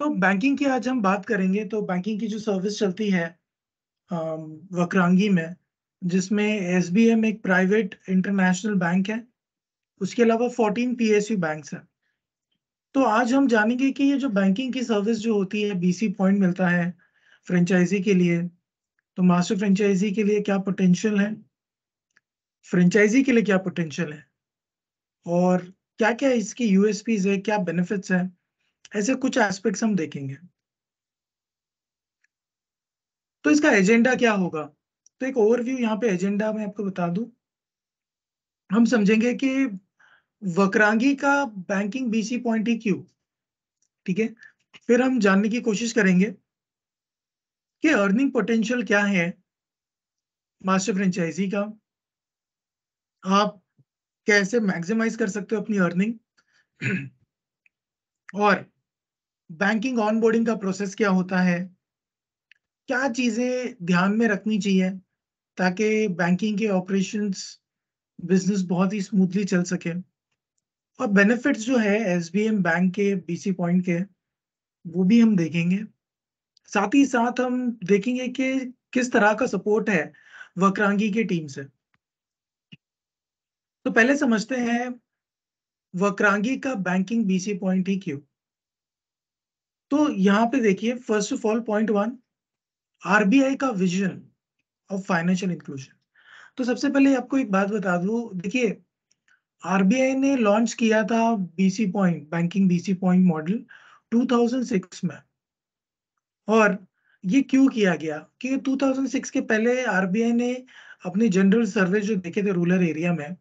तो बैंकिंग की आज हम बात करेंगे तो बैंकिंग की जो सर्विस चलती है वक्रांगी में जिसमें एस एक प्राइवेट इंटरनेशनल बैंक है उसके अलावा 14 पी एस बैंक्स हैं तो आज हम जानेंगे कि ये जो बैंकिंग की सर्विस जो होती है बीसी पॉइंट मिलता है फ्रेंचाइजी के लिए तो मास्टर फ्रेंचाइजी के लिए क्या पोटेंशियल है फ्रेंचाइजी के लिए क्या पोटेंशियल है और क्या क्या इसकी यूएसपीज है क्या बेनिफिट्स हैं ऐसे कुछ एस्पेक्ट्स हम देखेंगे तो इसका एजेंडा क्या होगा तो एक ओवरव्यू यहाँ पे एजेंडा मैं आपको बता दू हम समझेंगे कि वक्रांगी का बैंकिंग बीसी पॉइंट ही क्यों ठीक है फिर हम जानने की कोशिश करेंगे कि अर्निंग पोटेंशियल क्या है मास्टर फ्रेंचाइजी का आप कैसे मैक्सिमाइज कर सकते हो अपनी अर्निंग और बैंकिंग ऑनबोर्डिंग का प्रोसेस क्या होता है क्या चीजें ध्यान में रखनी चाहिए ताकि बैंकिंग के ऑपरेशंस बिजनेस बहुत ही स्मूथली चल सके और बेनिफिट्स जो है एस बैंक के बीसी पॉइंट के वो भी हम देखेंगे साथ ही साथ हम देखेंगे कि किस तरह का सपोर्ट है वक्रांगी के टीम से तो पहले समझते हैं वक्रांगी का बैंकिंग बीसी पॉइंट ही क्यों तो यहाँ पे देखिए first of all point one RBI का विजन ऑफ फाइनेंशियल इंक्लूजन तो सबसे पहले आपको एक बात बता दू देखिए आरबीआई ने लॉन्च किया था BC point banking BC point model 2006 में और ये क्यों किया गया कि 2006 के पहले आरबीआई ने अपने जनरल सर्वे जो देखे थे रूरल एरिया में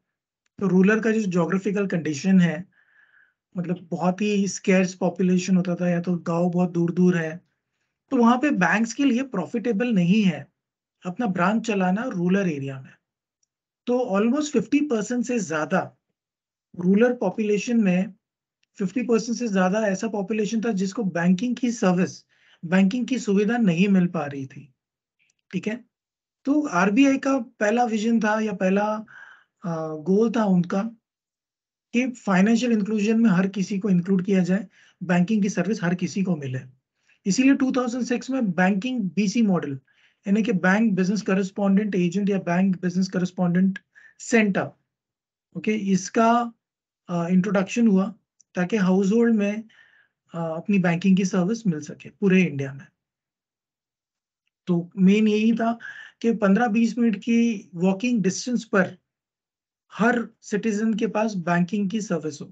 तो रूरल का जो जोग्राफिकल कंडीशन है मतलब बहुत ही स्केर्स पॉपुलेशन होता था या तो गांव बहुत दूर दूर है तो वहां पे बैंक्स के लिए प्रॉफिटेबल नहीं है अपना ब्रांच चलाना रूरल एरिया में तो ऑलमोस्ट फिफ्टी परसेंट से ज़्यादा रूरल पॉपुलेशन में फिफ्टी परसेंट से ज़्यादा ऐसा पॉपुलेशन था जिसको बैंकिंग की सर्विस बैंकिंग की सुविधा नहीं मिल पा रही थी ठीक है तो आरबीआई का पहला विजन था या पहला गोल था उनका कि फाइनेंशियल इंक्लूजन में हर किसी को इंक्लूड किया जाए बैंकिंग की सर्विस हर किसी को मिले इसीलिए 2006 में बैंकिंग बीसी मॉडल यानी कि बैंक बिजनेस करस्पॉन्डेंट एजेंट या bank business correspondent centre okay इसका इंट्रोडक्शन हुआ ताकि हाउस होल्ड में आ, अपनी बैंकिंग की सर्विस मिल सके पूरे इंडिया में तो मेन यही था कि 15-20 मिनट की वॉकिंग डिस्टेंस पर हर सिटीजन के पास बैंकिंग की सर्विस हो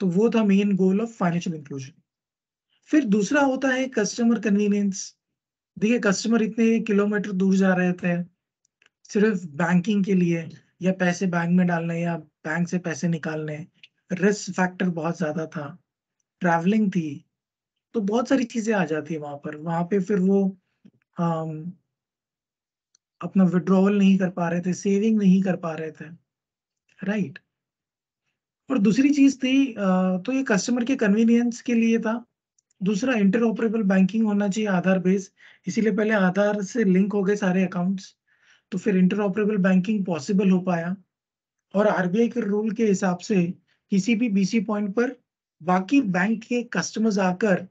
तो वो था main goal of financial inclusion फिर दूसरा होता है कस्टमर कन्वीनियंस देखिए कस्टमर इतने किलोमीटर दूर जा रहे थे सिर्फ बैंकिंग के लिए या पैसे बैंक में डालने या बैंक से पैसे निकालने रिस्क फैक्टर बहुत ज्यादा था ट्रैवलिंग थी तो बहुत सारी चीजें आ जाती है वहां पर वहां पे फिर वो आ, अपना विड्रॉवल नहीं कर पा रहे थे सेविंग नहीं कर पा रहे थे राइट और दूसरी चीज थी तो ये कस्टमर के कन्वीनियंस के लिए था दूसरा इंटर ऑपरेबल बैंकिंग होना चाहिए आधार बेस इसीलिए पहले आधार से लिंक हो गए सारे अकाउंट्स तो फिर इंटर ऑपरेबल बैंकिंग पॉसिबल हो पाया और आरबीआई के रूल के हिसाब से किसी भी बीसी पॉइंट पर बाकी बैंक के कस्टमर्स आकर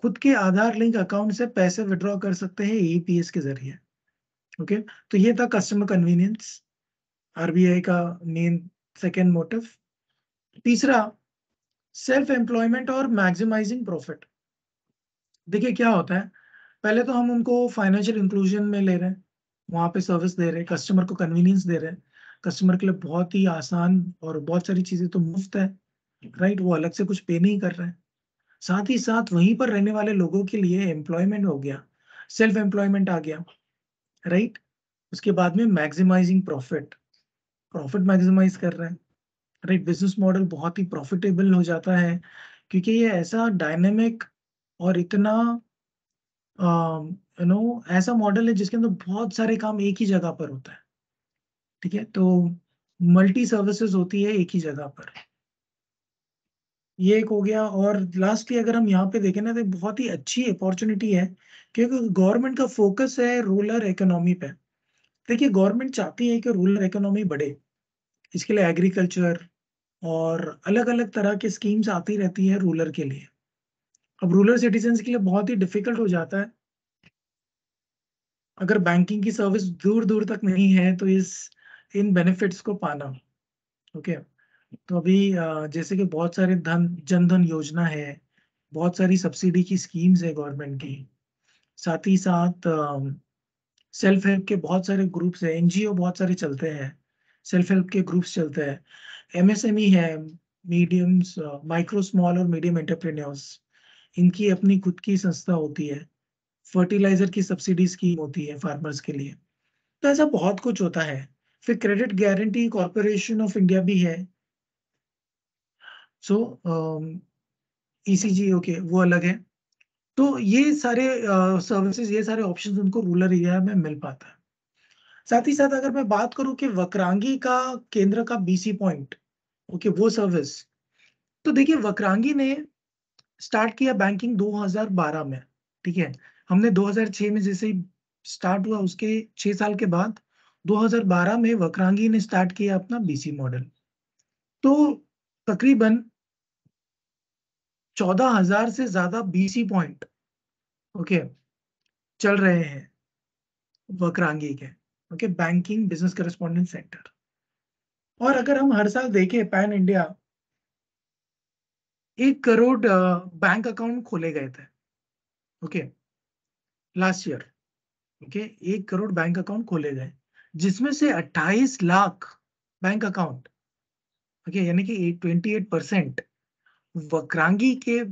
खुद के आधार लिंक अकाउंट से पैसे विड्रॉ कर सकते हैं ईपीएस e के जरिए ओके तो ये था कस्टमर कन्वीनियंस आरबीआई का मेन सेकेंड मोटिव तीसरा सेल्फ एम्प्लॉयमेंट और मैक्सिमाइजिंग प्रॉफिट देखिए क्या होता है पहले तो हम उनको फाइनेंशियल इंक्लूजन में ले रहे हैं वहाँ पे सर्विस दे रहे हैं कस्टमर को कन्वीनियंस दे रहे हैं कस्टमर के लिए बहुत ही आसान और बहुत सारी चीज़ें तो मुफ्त है राइट वो अलग से कुछ पे नहीं कर रहे हैं साथ ही साथ वहीं पर रहने वाले लोगों के लिए एम्प्लॉयमेंट हो गया सेल्फ एम्प्लॉयमेंट आ गया राइट उसके बाद में मैक्सिमाइजिंग प्रॉफिट प्रॉफिट मैक्सिमाइज कर रहे हैं राइट बिजनेस मॉडल बहुत ही प्रॉफिटेबल हो जाता है क्योंकि ये ऐसा डायनेमिक और इतना यू नो ऐसा मॉडल है जिसके अंदर बहुत सारे काम एक ही जगह पर होता है ठीक है तो मल्टी सर्विसेज होती है एक ही जगह पर ये एक हो गया और लास्टली अगर हम यहाँ पे देखें ना तो बहुत ही अच्छी अपॉर्चुनिटी है क्योंकि गवर्नमेंट का फोकस है रूरल इकोनॉमी पे देखिए गवर्नमेंट चाहती है कि रूरल इकोनॉमी बढ़े इसके लिए एग्रीकल्चर और अलग अलग तरह के स्कीम्स आती रहती है रूरल के लिए अब रूरल सिटीजन के लिए बहुत ही डिफिकल्ट हो जाता है अगर बैंकिंग की सर्विस दूर दूर तक नहीं है तो इस इन बेनिफिट्स को पाना ओके तो अभी जैसे कि बहुत सारे धन जनधन योजना है बहुत सारी सब्सिडी की स्कीम्स है गवर्नमेंट की साथ ही साथ सेल्फ हेल्प के बहुत सारे ग्रुप्स हैं एनजीओ बहुत सारे चलते हैं सेल्फ हेल्प के ग्रुप्स चलते हैं एमएसएमई है मीडियम्स माइक्रो स्मॉल और मीडियम एंटरप्रेन्योर्स इनकी अपनी खुद की संस्था होती है फर्टिलाइजर की सब्सिडी स्कीम होती है फार्मर्स के लिए तो ऐसा बहुत कुछ होता है फिर credit guarantee corporation of India भी है सो ई सी जी ओके वो अलग है तो ये सारे सर्विसेज uh, ये सारे ऑप्शन उनको रूरल एरिया में मिल पाता है साथ ही साथ अगर मैं बात करूं कि वक्रांगी का केंद्र का बीसी पॉइंट ओके वो सर्विस तो देखिए वक्रांगी ने स्टार्ट किया बैंकिंग 2012 में ठीक है हमने 2006 में जैसे स्टार्ट हुआ उसके छह साल के बाद 2012 में वक्रांगी ने स्टार्ट किया अपना बीसी मॉडल तो तकरीबन चौदह हजार से ज्यादा बीसी पॉइंट ओके चल रहे हैं वक्रांगी के okay banking business correspondence centre और अगर हम हर साल देखें पैन इंडिया एक करोड़ बैंक अकाउंट खोले गए थे ओके लास्ट ईयर ओके एक करोड़ बैंक अकाउंट खोले गए जिसमें से 28 लाख बैंक अकाउंट ओके यानी कि 28 परसेंट वक्रांगी के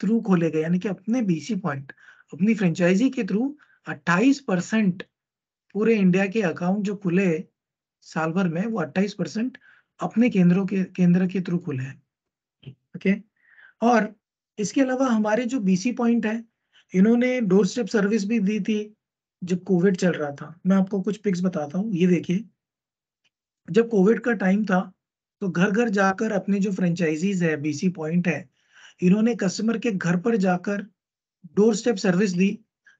थ्रू खोले गए यानी कि अपने बीसी पॉइंट अपनी फ्रेंचाइजी के थ्रू 28 परसेंट पूरे इंडिया के अकाउंट जो खुले साल भर में वो 28 परसेंट अपने केंद्रों के केंद्र के थ्रू खुले हैं ओके okay? और इसके अलावा हमारे जो बीसी पॉइंट है इन्होंने डोर स्टेप सर्विस भी दी थी जब कोविड चल रहा था मैं आपको कुछ पिक्स बताता हूँ ये देखिए जब कोविड का टाइम था तो घर घर जाकर अपने जो फ्रेंचाइजीज है बीसी पॉइंट है इन्होंने कस्टमर के घर पर जाकर डोर स्टेप सर्विस दी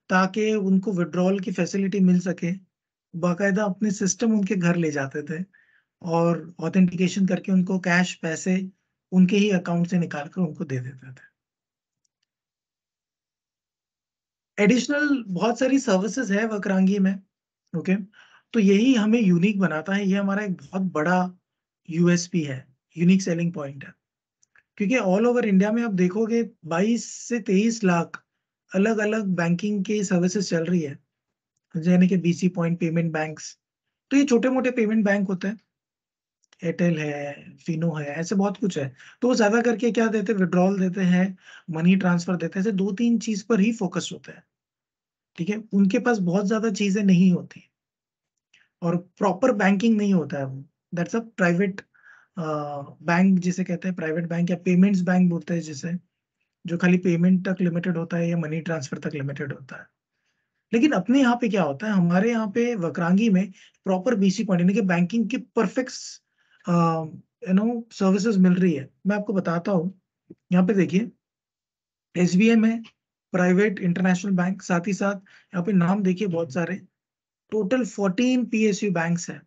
ताकि उनको विड्रॉल की फैसिलिटी मिल सके बाकायदा अपने सिस्टम उनके घर ले जाते थे और ऑथेंटिकेशन करके उनको कैश पैसे उनके ही अकाउंट से निकाल कर उनको दे देते थे एडिशनल बहुत सारी सर्विसेज है वक्रांगी में ओके okay? तो यही हमें यूनिक बनाता है ये हमारा एक बहुत बड़ा यूएसपी है यूनिक सेलिंग पॉइंट है क्योंकि ऑल ओवर इंडिया में आप देखोगे 22 से 23 लाख अलग अलग बैंकिंग के सर्विसेज चल रही है जैसे कि बीसी पॉइंट पेमेंट बैंक्स तो ये छोटे मोटे पेमेंट बैंक होते हैं एयरटेल है फिनो है ऐसे बहुत कुछ है तो वो ज्यादा करके क्या देते हैं विड्रॉल देते हैं मनी ट्रांसफर देते हैं ऐसे दो तीन चीज पर ही फोकस होता है ठीक है उनके पास बहुत ज्यादा चीजें नहीं होती और प्रॉपर बैंकिंग नहीं होता है वो दैट्स अ प्राइवेट बैंक जिसे कहते हैं प्राइवेट बैंक या पेमेंट्स बैंक बोलते हैं जिसे जो खाली पेमेंट तक लिमिटेड होता है या मनी ट्रांसफर तक लिमिटेड होता है लेकिन अपने यहाँ पे क्या होता है हमारे यहाँ पे वक्रांगी में प्रॉपर बीसी पॉइंट यानी कि बैंकिंग की परफेक्ट यू नो सर्विसेज मिल रही है मैं आपको बताता हूँ यहाँ पे देखिए एस बी है प्राइवेट इंटरनेशनल बैंक साथ ही साथ यहाँ पे नाम देखिए बहुत सारे total fourteen P S U bank है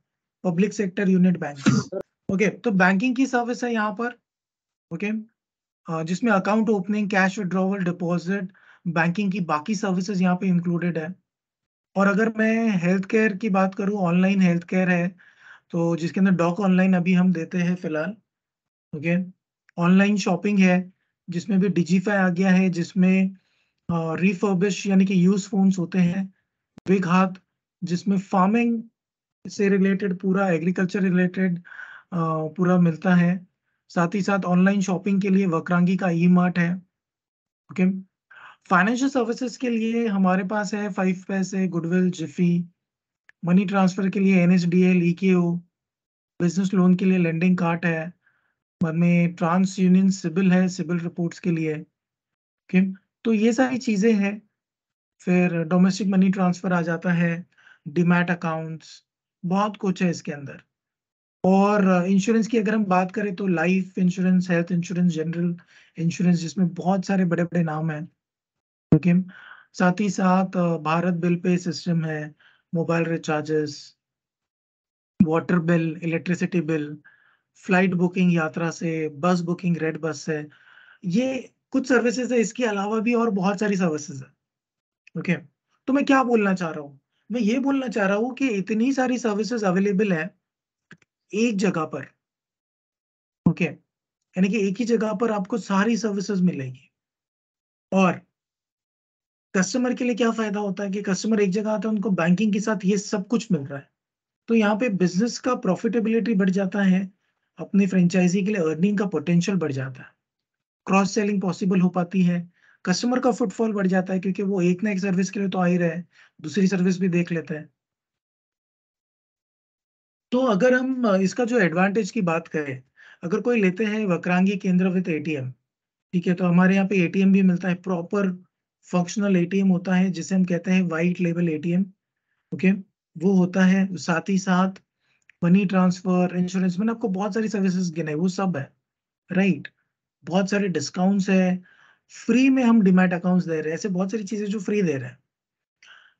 public sector unit bank okay तो बैंकिंग की सर्विस है यहाँ पर ओके okay? uh, जिसमें account opening cash withdrawal deposit banking की बाकी सर्विसेज यहाँ पे इंक्लूडेड है और अगर मैं हेल्थ केयर की बात करूँ ऑनलाइन हेल्थ केयर है तो जिसके अंदर डॉक ऑनलाइन अभी हम देते हैं फिलहाल ओके ऑनलाइन शॉपिंग है जिसमें भी डिजीफाई आ गया है जिसमें रिफर्बिश यानी कि यूज फोन्स होते हैं बिग हाथ जिसमें फार्मिंग से रिलेटेड पूरा एग्रीकल्चर रिलेटेड पूरा मिलता है साथ ही साथ ऑनलाइन शॉपिंग के लिए वक्रांगी का ई मार्ट है ओके फाइनेंशियल सर्विसेज के लिए हमारे पास है फाइव पैसे गुडविल जिफी मनी ट्रांसफर के लिए N S D L E K O business loan के लिए लैंडिंग कार्ट है बाद में ट्रांस यूनियन सिबिल है सिबिल रिपोर्ट्स के लिए ओके तो ये सारी चीज़ें हैं फिर डोमेस्टिक मनी ट्रांसफ़र आ जाता है डिमैट अकाउंट्स बहुत कुछ अच्छा है इसके अंदर और इंश्योरेंस की अगर हम बात करें तो life insurance health insurance general insurance जिसमें बहुत सारे बड़े बड़े नाम हैं ओके साथ ही साथ भारत बिल पे सिस्टम है mobile recharges water bill electricity bill flight booking Yatra से बस बुकिंग रेड बस से ये कुछ सर्विसेज है इसके अलावा भी और बहुत सारी सर्विसेज है ओके okay. तो मैं क्या बोलना चाह रहा हूँ मैं ये बोलना चाह रहा हूँ कि इतनी सारी सर्विसेज अवेलेबल है एक जगह पर ओके यानी कि एक ही जगह पर आपको सारी सर्विसेज मिलेगी और कस्टमर के लिए क्या फायदा होता है कि कस्टमर एक जगह आता है उनको बैंकिंग के साथ ये सब कुछ मिल रहा है तो यहाँ पे बिजनेस का प्रॉफिटेबिलिटी बढ़ जाता है अपनी फ्रेंचाइजी के लिए अर्निंग का पोटेंशियल बढ़ जाता है क्रॉस सेलिंग पॉसिबल हो पाती है कस्टमर का फुटफॉल बढ़ जाता है क्योंकि वो एक ना एक सर्विस के लिए तो आ ही रहे दूसरी सर्विस भी देख लेते हैं तो अगर हम इसका जो एडवांटेज की बात करें अगर कोई लेते हैं वक्रांगी केंद्र विद एटीएम ठीक है तो हमारे यहाँ पे एटीएम भी मिलता है प्रॉपर फंक्शनल एटीएम होता है जिसे हम कहते हैं वाइट लेवल एटीएम ओके वो होता है साथ ही साथ मनी ट्रांसफर इंश्योरेंस मैंने आपको बहुत सारी सर्विसेज गिनाई वो सब है राइट बहुत सारे डिस्काउंट्स है फ्री में हम डिमेट अकाउंट्स दे रहे हैं ऐसे बहुत सारी चीजें जो फ्री दे रहे हैं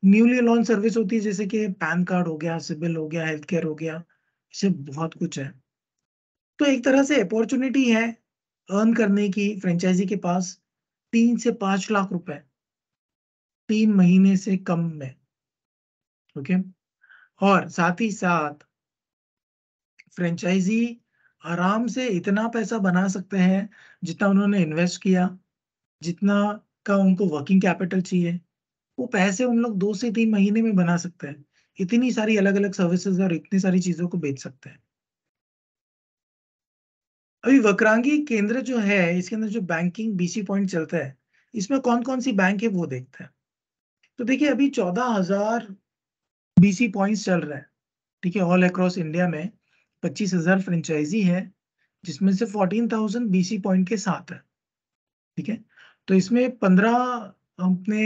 न्यूली लॉन्च सर्विस होती है जैसे कि पैन कार्ड हो गया सिबिल हो गया हेल्थ केयर हो गया ऐसे बहुत कुछ है तो एक तरह से अपॉर्चुनिटी है अर्न करने की फ्रेंचाइजी के पास तीन से पांच लाख रुपए तीन महीने से कम में ओके और साथ ही साथ फ्रेंचाइजी आराम से इतना पैसा बना सकते हैं जितना उन्होंने इन्वेस्ट किया जितना का उनको वर्किंग कैपिटल चाहिए वो पैसे उन लोग दो से तीन महीने में बना सकते हैं इतनी सारी अलग अलग सर्विसेज और इतनी सारी चीजों को बेच सकते हैं अभी वक्रांगी केंद्र जो है इसके अंदर जो बैंकिंग बीसी पॉइंट चलता है इसमें कौन कौन सी बैंक है वो देखते हैं तो देखिए अभी चौदह हजार बीसी पॉइंट चल रहा है ठीक है ऑल अक्रॉस इंडिया में पच्चीस हजार फ्रेंचाइजी है जिसमें से फोर्टीन थाउजेंड बीसी पॉइंट के साथ है ठीक है तो इसमें पंद्रह अपने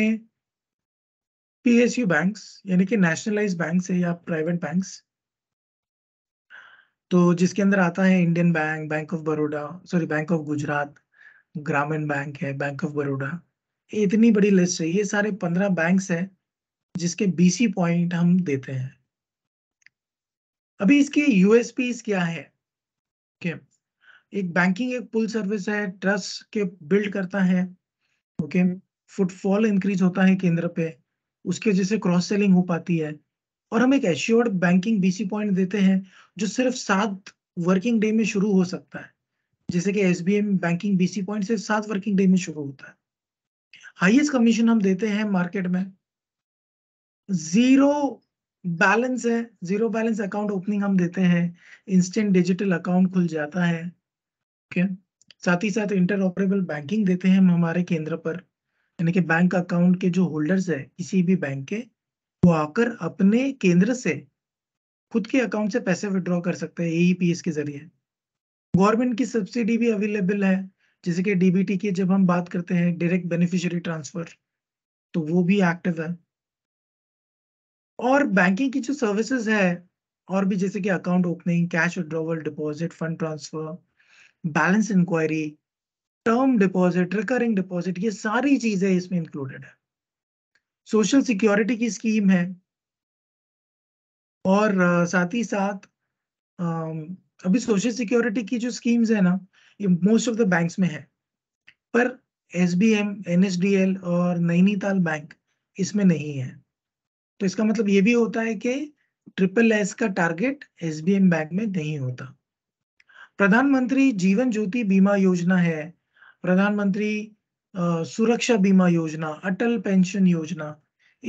पीएसयू बैंक्स यानी कि नेशनलाइज बैंक्स है या प्राइवेट बैंक्स तो जिसके अंदर आता है Indian bank bank of Baroda sorry bank of Gujarat Gramin bank है बैंक ऑफ बड़ौदा इतनी बड़ी लिस्ट है ये सारे पंद्रह बैंक्स है जिसके बीसी पॉइंट हम देते हैं अभी इसके यूएसपी क्या है okay. एक बैंकिंग एक पुल सर्विस है ट्रस्ट के बिल्ड करता है ओके फुटफॉल इंक्रीज होता है केंद्र पे उसके वजह से क्रॉस सेलिंग हो पाती है और हम एक एश्योर्ड बैंकिंग बीसी पॉइंट देते हैं जो सिर्फ सात वर्किंग डे में शुरू हो सकता है जैसे कि एस बैंकिंग बीसी पॉइंट सिर्फ सात वर्किंग डे में शुरू होता है हाइएस्ट कमीशन हम देते हैं मार्केट में जीरो बैलेंस है जीरो बैलेंस अकाउंट ओपनिंग हम देते हैं इंस्टेंट डिजिटल अकाउंट खुल जाता है ओके okay? साथ ही साथ इंटरऑपरेबल बैंकिंग देते हैं हम हमारे केंद्र पर यानी कि बैंक अकाउंट के जो होल्डर्स है किसी भी बैंक के वो आकर अपने केंद्र से खुद के अकाउंट से पैसे विड्रॉ कर सकते हैं एईपीएस e के जरिए गवर्नमेंट की सब्सिडी भी अवेलेबल है जैसे कि डीबीटी की जब हम बात करते हैं डायरेक्ट बेनिफिशियरी ट्रांसफर तो वो भी एक्टिव है और बैंकिंग की जो सर्विसेज है और भी जैसे कि account opening cash withdrawal deposit fund transfer balance inquiry term deposit recurring deposit ये सारी चीजें इसमें इंक्लूडेड है सोशल सिक्योरिटी की स्कीम है और साथ ही साथ अभी सोशल सिक्योरिटी की जो स्कीम्स है ना ये मोस्ट ऑफ द बैंक्स में है पर S B M N S D L और नैनीताल बैंक इसमें नहीं है तो इसका मतलब ये भी होता है कि ट्रिपल एस का target S B M bank में नहीं होता प्रधानमंत्री जीवन ज्योति बीमा योजना है प्रधानमंत्री सुरक्षा बीमा योजना अटल पेंशन योजना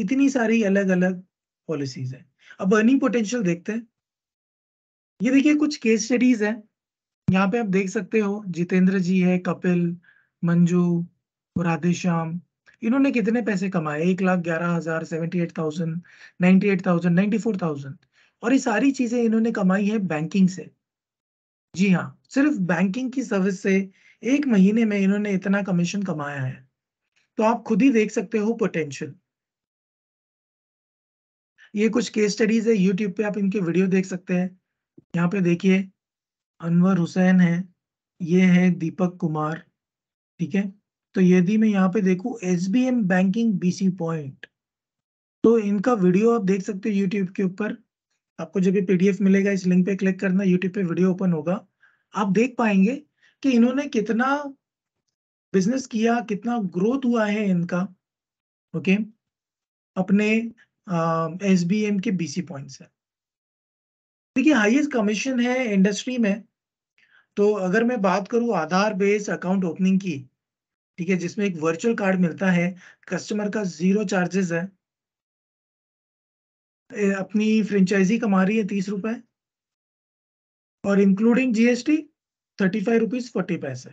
इतनी सारी अलग अलग पॉलिसीज हैं अब अर्निंग पोटेंशियल देखते हैं ये देखिए कुछ केस स्टडीज है यहाँ पे आप देख सकते हो जितेंद्र जी है कपिल मंजू राधे श्याम इन्होंने कितने पैसे कमाए एक लाख ग्यारह हजार seventy eight thousand ninety eight thousand ninety four thousand और ये सारी चीजें इन्होंने कमाई है बैंकिंग से जी हाँ सिर्फ बैंकिंग की सर्विस से एक महीने में इन्होंने इतना कमीशन कमाया है तो आप खुद ही देख सकते हो पोटेंशियल ये कुछ केस स्टडीज है यूट्यूब पे आप इनके वीडियो देख सकते हैं यहाँ पे देखिए अनवर हुसैन है ये है दीपक कुमार ठीक है तो यदि मैं यहाँ पे देखू S B M banking BC point तो इनका वीडियो आप देख सकते हो यूट्यूब के ऊपर आपको जब ये पीडीएफ मिलेगा इस लिंक पे क्लिक करना यूट्यूब पे वीडियो ओपन होगा आप देख पाएंगे कि इन्होंने कितना बिजनेस किया कितना ग्रोथ हुआ है इनका ओके okay? अपने एस बी एम के बीसी पॉइंट से देखिए हाईएस्ट कमीशन है इंडस्ट्री में तो अगर मैं बात करूं आधार बेस्ड अकाउंट ओपनिंग की ठीक है जिसमें एक वर्चुअल कार्ड मिलता है कस्टमर का जीरो चार्जेस है अपनी फ्रेंचाइजी कमा रही है तीस रुपए और including GST thirty five rupees forty paise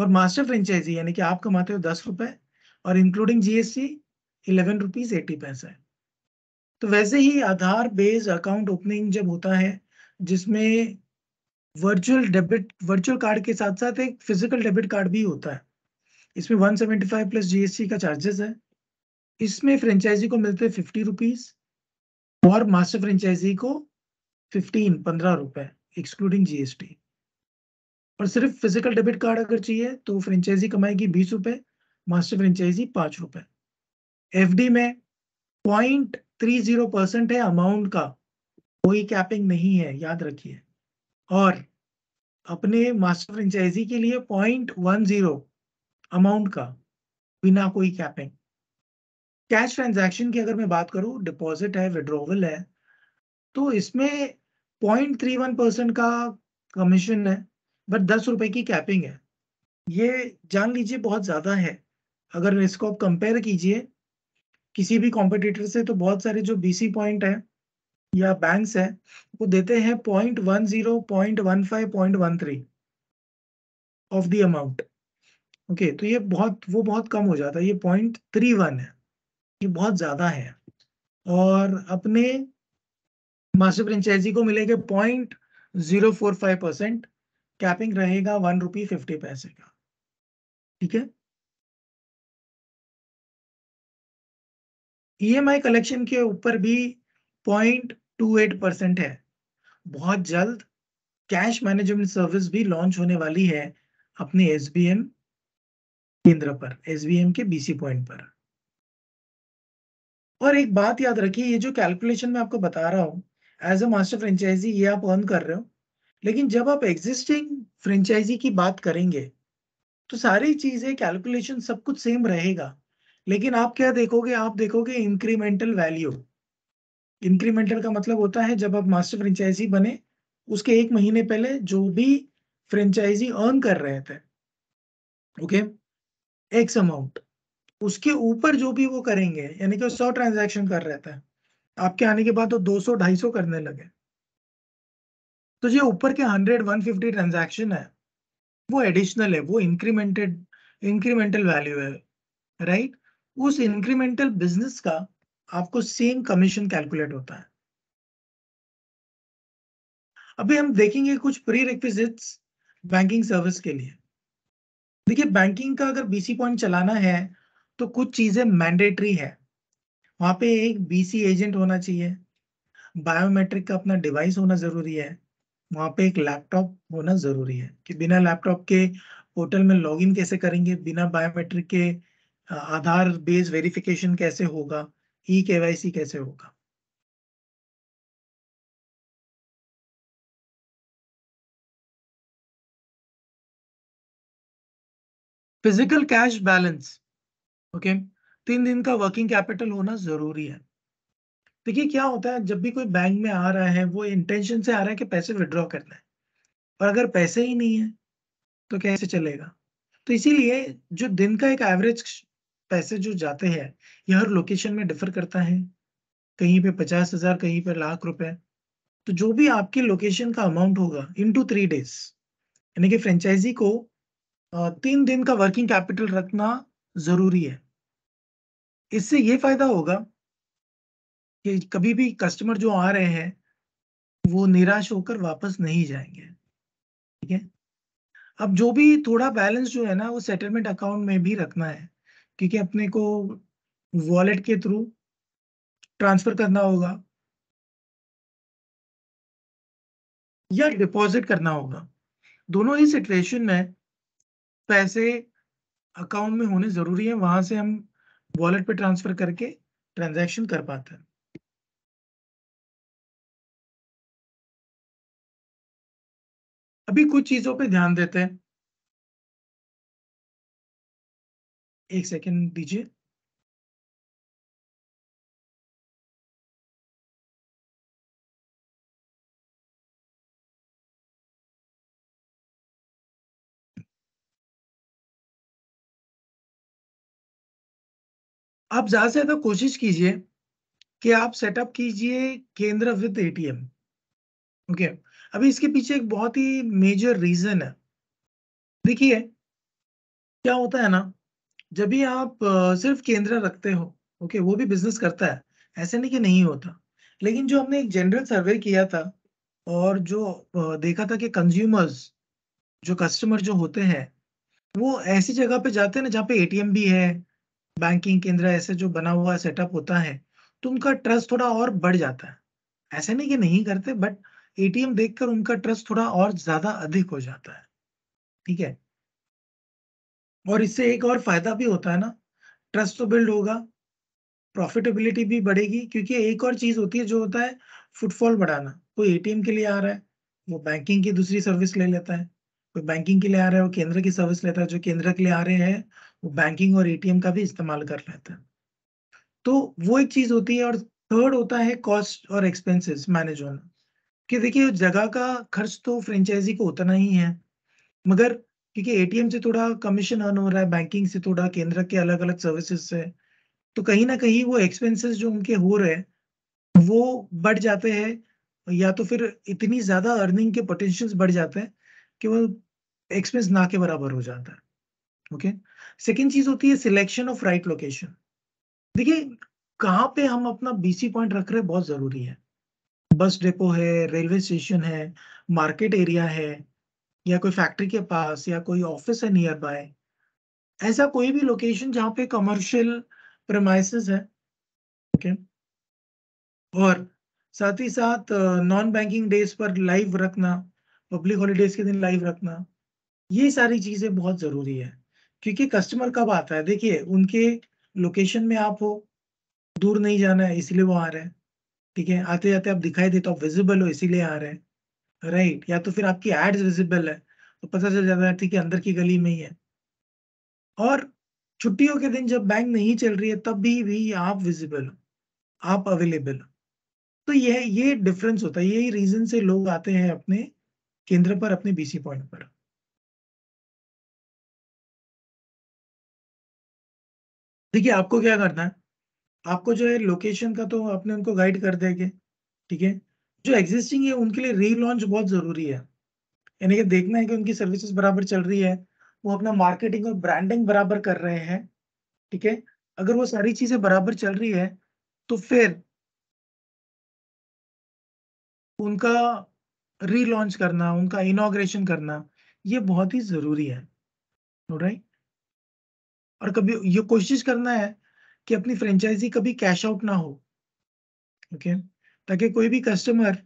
और मास्टर फ्रेंचाइजी यानी कि आप कमाते हो दस रुपए और including GST eleven rupees eighty paise तो वैसे ही आधार बेस्ड अकाउंट ओपनिंग जब होता है जिसमें वर्चुअल डेबिट वर्चुअल कार्ड के साथ साथ एक फिजिकल डेबिट कार्ड भी होता है इसमें फाइव प्लस जीएसटी का चार्जेस है इसमें फ्रेंचाइजी को मिलते हैं फिफ्टी रुपीज और मास्टर फ्रेंचाइजी को फिफ्टीन पंद्रह रुपए एक्सक्लूडिंग जीएसटी और सिर्फ फिजिकल डेबिट कार्ड अगर चाहिए तो फ्रेंचाइजी कमाएगी बीस रुपए मास्टर फ्रेंचाइजी पांच रुपए एफ में पॉइंट थ्री जीरो परसेंट है अमाउंट का कोई कैपिंग नहीं है याद रखिए और अपने मास्टर फ्रेंचाइजी के लिए पॉइंट वन जीरो अमाउंट का बिना कोई कैपिंग कैश ट्रांजैक्शन की अगर मैं बात करूं डिपॉजिट है विड्रोवल है तो इसमें पॉइंट थ्री वन परसेंट का कमीशन है बट दस रुपए की कैपिंग है ये जान लीजिए बहुत ज़्यादा है अगर इसको आप कंपेयर कीजिए किसी भी कॉम्पिटिटर से तो बहुत सारे जो बीसी पॉइंट है या बैंक है वो देते हैं point one zero point one five point one three of the amount okay तो ये बहुत वो बहुत कम हो जाता है ये पॉइंट थ्री वन है ये बहुत ज़्यादा है और अपने मास्टर फ्रेंचाइजी को मिलेगा point zero four five percent capping रहेगा वन रुपी फिफ्टी पैसे का ठीक है ईएमआई e कलेक्शन के ऊपर भी पॉइंट टू एट परसेंट है बहुत जल्द कैश मैनेजमेंट सर्विस भी लॉन्च होने वाली है अपने एस केंद्र पर एस के बीसी पॉइंट पर और एक बात याद रखिए ये जो कैलकुलेशन मैं आपको बता रहा हूं एज अ मास्टर फ्रेंचाइजी ये आप अर्न कर रहे हो लेकिन जब आप एग्जिस्टिंग फ्रेंचाइजी की बात करेंगे तो सारी चीजें कैलकुलेशन सब कुछ सेम रहेगा लेकिन आप क्या देखोगे आप देखोगे इंक्रीमेंटल वैल्यू इंक्रीमेंटल का मतलब होता है जब आप मास्टर फ्रेंचाइजी बने उसके एक महीने पहले जो भी फ्रेंचाइजी अर्न कर रहे थे ओके एक्स अमाउंट उसके ऊपर जो भी वो करेंगे यानी कि सौ ट्रांजेक्शन कर रहे थे आपके आने के बाद तो 200 250 करने लगे तो ये ऊपर के 100 150 ट्रांजैक्शन है वो एडिशनल है वो इंक्रीमेंटेड इंक्रीमेंटल वैल्यू है राइट उस इंक्रीमेंटल बिजनेस का आपको सेम कमीशन कैलकुलेट होता है अभी हम देखेंगे कुछ प्री रिक्विजिट्स बैंकिंग सर्विस के लिए देखिए बैंकिंग का अगर बीसी पॉइंट चलाना है तो कुछ चीजें मैंडेटरी है वहां पे एक बीसी एजेंट होना चाहिए बायोमेट्रिक का अपना डिवाइस होना ज़रूरी है वहां पे एक लैपटॉप होना ज़रूरी है कि बिना लैपटॉप के पोर्टल में लॉगिन कैसे करेंगे बिना बायोमेट्रिक के आधार बेस वेरिफिकेशन कैसे होगा ई के कैसे होगा फिजिकल कैश बैलेंस ओके तीन दिन का वर्किंग कैपिटल होना जरूरी है देखिए क्या होता है जब भी कोई बैंक में आ रहा है वो इंटेंशन से आ रहा है कि पैसे विड्रॉ करना है और अगर पैसे ही नहीं है तो कैसे चलेगा तो इसीलिए जो दिन का एक एवरेज पैसे जो जाते हैं यह हर लोकेशन में डिफर करता है कहीं पे पचास हजार कहीं पे लाख रुपए तो जो भी आपके लोकेशन का अमाउंट होगा इन टू थ्री डेज यानी कि फ्रेंचाइजी को तीन दिन का वर्किंग कैपिटल रखना जरूरी है इससे ये फायदा होगा कि कभी भी कस्टमर जो आ रहे हैं वो निराश होकर वापस नहीं जाएंगे ठीक है अब जो भी थोड़ा बैलेंस जो है ना वो सेटलमेंट अकाउंट में भी रखना है क्योंकि अपने को वॉलेट के थ्रू ट्रांसफर करना होगा या डिपॉजिट करना होगा दोनों ही सिचुएशन में पैसे अकाउंट में होने जरूरी है वहां से हम वॉलेट पे ट्रांसफर करके ट्रांजैक्शन कर पाता है अभी कुछ चीजों पे ध्यान देते हैं एक सेकेंड दीजिए आप ज़्यादा से ज़्यादा कोशिश कीजिए कि आप सेटअप कीजिए केंद्र विद एटीएम ओके अभी इसके पीछे एक बहुत ही मेजर रीजन है देखिए क्या होता है ना जब भी आप सिर्फ केंद्र रखते हो ओके वो भी बिजनेस करता है ऐसे नहीं कि नहीं होता लेकिन जो हमने एक जनरल सर्वे किया था और जो देखा था कि कंज्यूमर्स जो कस्टमर जो होते हैं वो ऐसी जगह पे जाते हैं ना जहाँ पे एटीएम भी है बैंकिंग केंद्र ऐसे जो बना हुआ सेटअप होता है तो उनका ट्रस्ट थोड़ा और बढ़ जाता है ऐसे नहीं कि नहीं करते बट एटीएम देखकर उनका ट्रस्ट थोड़ा और ज्यादा अधिक हो जाता है ठीक है और इससे एक और फायदा भी होता है ना ट्रस्ट तो बिल्ड होगा प्रॉफिटेबिलिटी भी बढ़ेगी क्योंकि एक और चीज होती है जो होता है फुटफॉल बढ़ाना कोई एटीएम के लिए आ रहा है वो बैंकिंग की दूसरी सर्विस ले लेता है कोई बैंकिंग के लिए आ रहा है वो केंद्र की सर्विस लेता है जो केंद्र के लिए आ रहे हैं बैंकिंग और एटीएम का भी इस्तेमाल कर लेते हैं तो वो एक चीज होती है और थर्ड होता है कॉस्ट और एक्सपेंसेस मैनेज होना कि देखिए जगह का खर्च तो फ्रेंचाइजी को उतना ही है मगर क्योंकि एटीएम से थोड़ा कमीशन अर्न हो रहा है बैंकिंग से थोड़ा केंद्र के अलग अलग सर्विसेज से तो कहीं ना कहीं वो एक्सपेंसेस जो उनके हो रहे हैं वो बढ़ जाते हैं या तो फिर इतनी ज्यादा अर्निंग के पोटेंशियल्स बढ़ जाते हैं कि वो एक्सपेंस ना के बराबर हो जाता है ओके okay? सेकेंड चीज होती है सिलेक्शन ऑफ राइट लोकेशन देखिए कहाँ पे हम अपना बीसी पॉइंट रख रहे हैं बहुत जरूरी है बस डेपो है रेलवे स्टेशन है मार्केट एरिया है या कोई फैक्ट्री के पास या कोई ऑफिस है नियर बाय ऐसा कोई भी लोकेशन जहाँ पे कमर्शियल प्रमाइसिस है ओके okay? और साथ ही साथ नॉन बैंकिंग डेज पर लाइव रखना पब्लिक हॉलीडेज के दिन लाइव रखना ये सारी चीज़ें बहुत ज़रूरी है क्योंकि कस्टमर कब आता है देखिए उनके लोकेशन में आप हो दूर नहीं जाना है इसलिए वो आ रहे हैं ठीक है आते जाते आप दिखाई देते आप विजिबल हो इसीलिए आ रहे हैं राइट या तो फिर आपकी एड्स विजिबल है तो पता चल जाता है ठीक है अंदर की गली में ही है और छुट्टियों के दिन जब बैंक नहीं चल रही है तब भी भी आप विजिबल हो आप अवेलेबल हो तो यह ये डिफरेंस होता है यही रीजन से लोग आते हैं अपने केंद्र पर अपने बीसी पॉइंट पर देखिए आपको क्या करना है आपको जो है लोकेशन का तो आपने उनको गाइड कर देंगे ठीक है जो एग्जिस्टिंग है उनके लिए रीलॉन्च बहुत ज़रूरी है यानी कि देखना है कि उनकी सर्विसेज बराबर चल रही है वो अपना मार्केटिंग और ब्रांडिंग बराबर कर रहे हैं ठीक है अगर वो सारी चीज़ें बराबर चल रही है तो फिर उनका रीलॉन्च करना उनका इनोग्रेशन करना ये बहुत ही ज़रूरी है राइट और कभी ये कोशिश करना है कि अपनी फ्रेंचाइजी कभी कैश आउट ना हो ओके ताकि कोई भी कस्टमर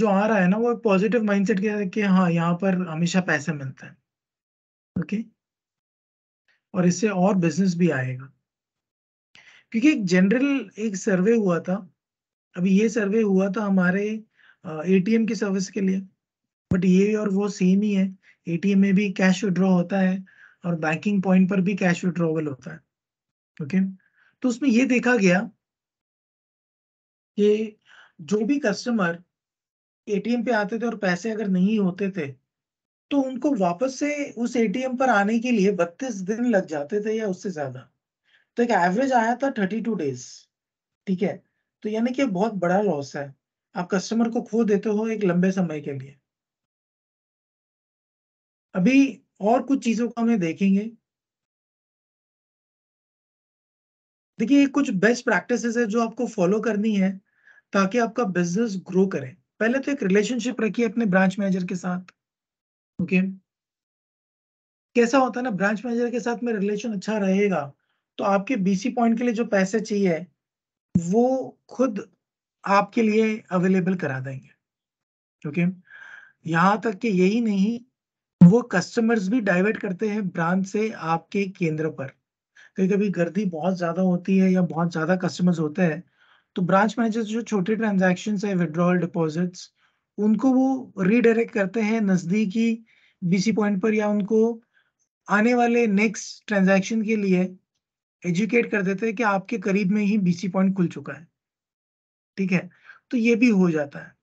जो आ रहा है ना वो पॉजिटिव माइंडसेट के कि हाँ यहाँ पर हमेशा पैसे मिलता है ओके और इससे और बिजनेस भी आएगा क्योंकि एक जनरल एक सर्वे हुआ था अभी ये सर्वे हुआ था हमारे एटीएम की सर्विस के लिए बट ये और वो सेम ही है एटीएम में भी कैश विड्रॉ होता है और बैंकिंग पॉइंट पर भी कैश विड्रॉवल होता है ओके okay? तो उसमें ये देखा गया कि जो भी कस्टमर एटीएम पे आते थे और पैसे अगर नहीं होते थे तो उनको वापस से उस एटीएम पर आने के लिए बत्तीस दिन लग जाते थे या उससे ज्यादा तो एक एवरेज आया था थर्टी टू डेज ठीक है तो यानी कि बहुत बड़ा लॉस है आप कस्टमर को खो देते हो एक लंबे समय के लिए अभी और कुछ चीजों को हमें देखेंगे देखिए कुछ बेस्ट प्रैक्टिसेस है जो आपको फॉलो करनी है ताकि आपका बिजनेस ग्रो करे पहले तो एक रिलेशनशिप रखिए अपने ब्रांच मैनेजर के साथ ओके कैसा होता है ना ब्रांच मैनेजर के साथ में रिलेशन अच्छा रहेगा तो आपके बीसी पॉइंट के लिए जो पैसे चाहिए वो खुद आपके लिए अवेलेबल करा देंगे ओके यहां तक कि यही नहीं वो कस्टमर्स भी डाइवर्ट करते हैं ब्रांच से आपके केंद्र पर कभी कभी गर्दी बहुत ज़्यादा होती है या बहुत ज़्यादा कस्टमर्स होते हैं तो ब्रांच मैनेजर जो छोटे ट्रांजेक्शन है विड्रॉल डिपॉजिट्स उनको वो रीडायरेक्ट करते हैं नज़दीकी बीसी पॉइंट पर या उनको आने वाले नेक्स्ट ट्रांजेक्शन के लिए एजुकेट कर देते हैं कि आपके करीब में ही बीसी पॉइंट खुल चुका है ठीक है तो ये भी हो जाता है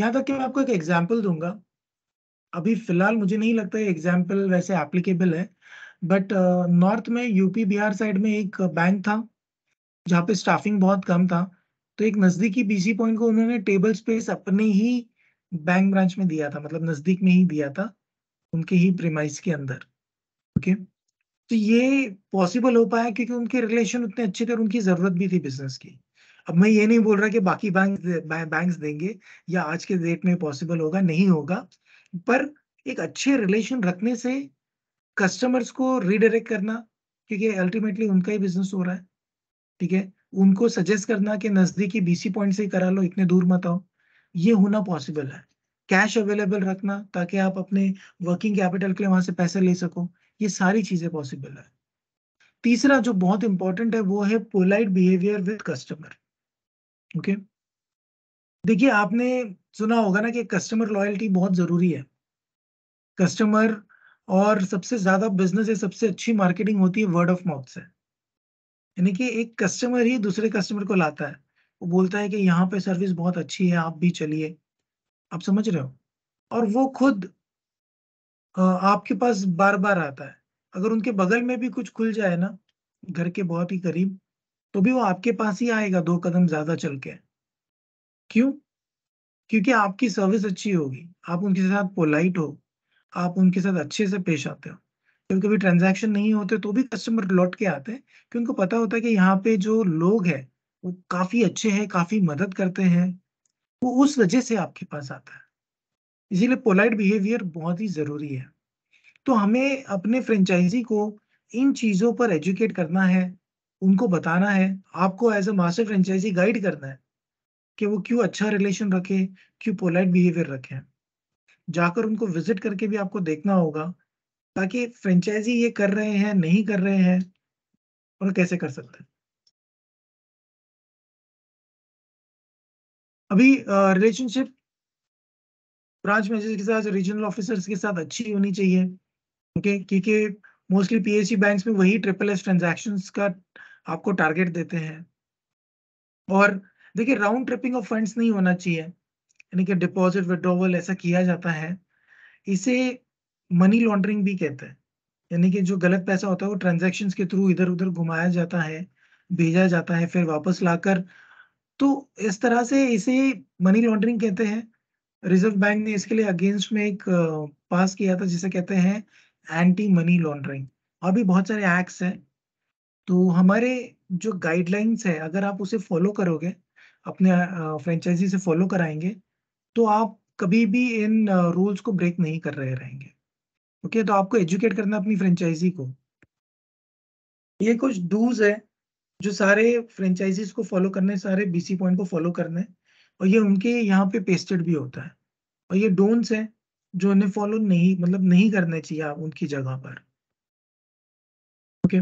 यहाँ तक कि मैं आपको एक एग्जाम्पल दूंगा अभी फिलहाल मुझे नहीं लगता है एग्जाम्पल वैसे एप्लीकेबल है बट नॉर्थ में यूपी बिहार साइड में एक बैंक था जहाँ पे स्टाफिंग बहुत कम था तो एक नज़दीकी बीसी पॉइंट को उन्होंने टेबल स्पेस अपने ही बैंक ब्रांच में दिया था मतलब नज़दीक में ही दिया था उनके ही प्रेमाइस के अंदर ओके तो ये पॉसिबल हो पाया क्योंकि उनके रिलेशन उतने अच्छे थे और उनकी ज़रूरत भी थी बिजनेस की अब मैं ये नहीं बोल रहा कि बाकी बैंक बैंक्स देंगे या आज के डेट में पॉसिबल होगा नहीं होगा पर एक अच्छे रिलेशन रखने से कस्टमर्स को रीडायरेक्ट करना क्योंकि अल्टीमेटली उनका ही बिजनेस हो रहा है ठीक है उनको सजेस्ट करना कि नज़दीकी बीसी पॉइंट से करा लो इतने दूर मत आओ ये होना पॉसिबल है कैश अवेलेबल रखना ताकि आप अपने वर्किंग कैपिटल के लिए वहां से पैसे ले सको ये सारी चीज़ें पॉसिबल है तीसरा जो बहुत इंपॉर्टेंट है वो है polite behaviour with customer okay okay? देखिए आपने सुना होगा ना कि कस्टमर लॉयल्टी बहुत ज़रूरी है। कस्टमर और सबसे ज़्यादा बिज़नेस है सबसे अच्छी मार्केटिंग होती है वर्ड ऑफ माउथ से। यानी कि एक कस्टमर ही दूसरे कस्टमर को लाता है। वो बोलता है कि यहाँ पे सर्विस बहुत अच्छी है, आप भी चलिए। आप समझ रहे हो? और वो खुद आपके पास बार-बार आता है। अगर उनके बगल में भी कुछ खुल जाए ना, घर के बहुत ही करीब, तो भी वो आपके पास ही आएगा दो कदम ज़्यादा चल के। क्यों क्योंकि आपकी सर्विस अच्छी होगी आप उनके साथ पोलाइट हो आप उनके साथ अच्छे से पेश आते हो कभी कभी ट्रांजैक्शन नहीं होते तो भी कस्टमर लौट के आते हैं क्योंकि उनको पता होता है कि यहाँ पे जो लोग हैं वो काफ़ी अच्छे हैं काफ़ी मदद करते हैं वो उस वजह से आपके पास आता है इसीलिए पोलाइट बिहेवियर बहुत ही ज़रूरी है तो हमें अपने फ्रेंचाइजी को इन चीज़ों पर एजुकेट करना है उनको बताना है आपको as a master franchisee guide करना है कि वो क्यों अच्छा रिलेशन रखे क्यों पोलाइट बिहेवियर रखे जाकर उनको विजिट करके भी आपको देखना होगा ताकि फ्रेंचाइजी ये कर रहे हैं नहीं कर रहे हैं और कैसे कर सकते हैं अभी रिलेशनशिप ब्रांच मैनेजर के साथ रीजनल ऑफिसर्स के साथ अच्छी होनी चाहिए ओके क्योंकि मोस्टली पीएससी बैंक्स में वही ट्रिपल एस ट्रांजैक्शंस का आपको टारगेट देते हैं और देखिए राउंड ट्रिपिंग ऑफ फंड्स नहीं होना चाहिए यानी कि डिपॉजिट विड्रोवल ऐसा किया जाता है इसे मनी लॉन्ड्रिंग भी कहते हैं यानी कि जो गलत पैसा होता है वो ट्रांजेक्शन के थ्रू इधर उधर घुमाया जाता है भेजा जाता है फिर वापस लाकर तो इस तरह से इसे मनी लॉन्ड्रिंग कहते हैं रिजर्व बैंक ने इसके लिए अगेंस्ट में एक पास किया था जिसे कहते हैं एंटी मनी लॉन्ड्रिंग और भी बहुत सारे एक्ट्स हैं तो हमारे जो गाइडलाइंस है अगर आप उसे फॉलो करोगे अपने फ्रेंचाइजी से फॉलो कराएंगे तो आप कभी भी इन रूल्स को ब्रेक नहीं कर रहे रहेंगे ओके okay, तो आपको एजुकेट करना अपनी फ्रेंचाइजी को ये कुछ डूज है जो सारे फ्रेंचाइजीज को फॉलो करने सारे बीसी पॉइंट को फॉलो करने और ये उनके यहाँ पे पेस्टेड भी होता है और ये डोंट्स है जो उन्हें फॉलो नहीं मतलब नहीं करने चाहिए आप उनकी जगह पर ओके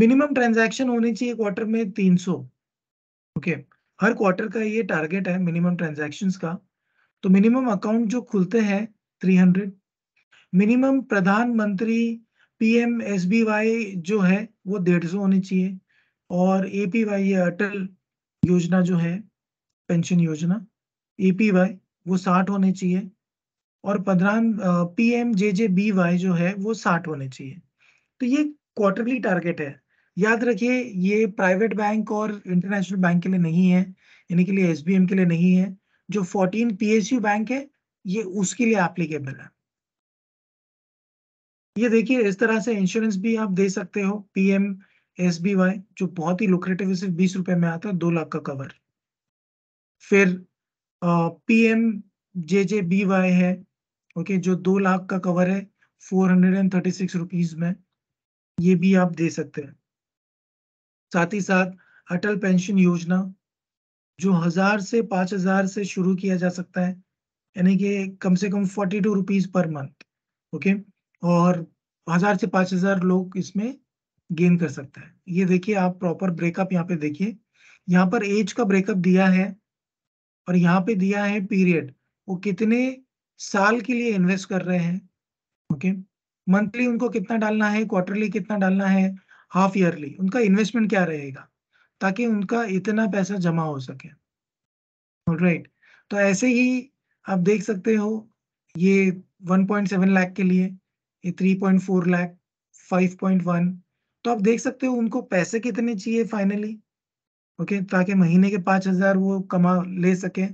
मिनिमम ट्रांजैक्शन होने चाहिए क्वार्टर में 300 ओके okay. हर क्वार्टर का ये टारगेट है मिनिमम ट्रांजेक्शन का तो मिनिमम अकाउंट जो खुलते हैं 300 मिनिमम प्रधानमंत्री पीएम एसबीवाई जो है वो डेढ़ सौ होने चाहिए और एपीवाई ये अटल योजना जो है पेंशन योजना एपीवाई वो साठ होने चाहिए और Pradhan PM J J B Y जो है वो साठ होने चाहिए तो ये क्वार्टरली टारगेट है याद रखिए ये प्राइवेट बैंक और इंटरनेशनल बैंक के लिए नहीं है यानी के लिए एस के लिए नहीं है जो 14 पी बैंक है ये उसके लिए एप्लीकेबल है ये देखिए इस तरह से इंश्योरेंस भी आप दे सकते हो पीएम एस जो बहुत ही लुक्रेटिव सिर्फ बीस रुपए में आता है दो लाख का कवर फिर P M J J B Y है ओके जो दो लाख का कवर है four hundred and thirty six rupees में ये भी आप दे सकते हैं साथ ही साथ अटल पेंशन योजना जो हजार से पांच हजार से शुरू किया जा सकता है यानी कि कम से कम forty two rupees per month okay और हजार से पांच हजार लोग इसमें गेन कर सकता है ये देखिए आप प्रॉपर ब्रेकअप यहाँ पे देखिए यहाँ पर एज का ब्रेकअप दिया है और यहाँ पे दिया है पीरियड वो कितने साल के लिए इन्वेस्ट कर रहे हैं ओके मंथली उनको कितना डालना है क्वार्टरली कितना डालना है हाफ ईयरली उनका इन्वेस्टमेंट क्या रहेगा ताकि उनका इतना पैसा जमा हो सके राइट right. तो ऐसे ही आप देख सकते हो ये 1.7 लाख के लिए ये 3.4 लाख 5.1 तो आप देख सकते हो उनको पैसे कितने चाहिए फाइनली ओके okay, ताकि महीने के 5000 हजार वो कमा ले सके